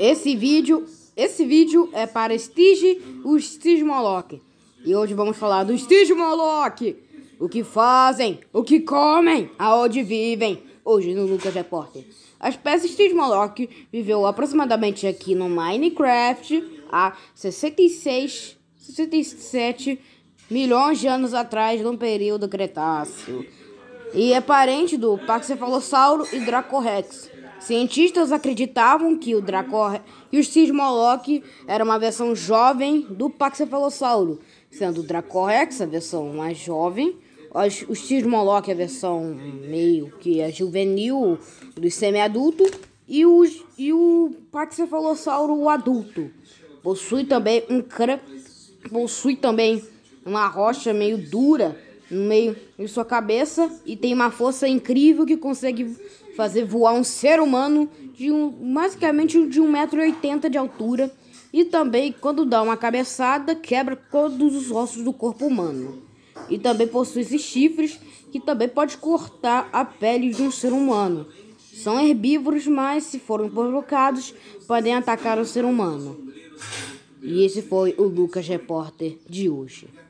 Esse vídeo, esse vídeo é para Stige, o Stige Moloch. E hoje vamos falar do Stige Moloch. O que fazem, o que comem, aonde vivem. Hoje no Lucas Repórter. A espécie Stige Moloch viveu aproximadamente aqui no Minecraft há 66, 67 milhões de anos atrás, no período Cretáceo. E é parente do Paxefalossauro e Dracorex. Cientistas acreditavam que o Dracor e os Sismoloch eram uma versão jovem do Paxefalossauro, sendo o Dracorex a versão mais jovem, os Sismoloch a versão meio que a juvenil do semi-adulto e, os, e o Paxefalossauro o adulto. Possui também um crânio, possui também uma rocha meio dura no meio de sua cabeça e tem uma força incrível que consegue fazer voar um ser humano de um, basicamente de 1,80m de altura e também quando dá uma cabeçada quebra todos os ossos do corpo humano. E também possui esses chifres que também pode cortar a pele de um ser humano. São herbívoros, mas se forem provocados, podem atacar o ser humano. E esse foi o Lucas Repórter de hoje.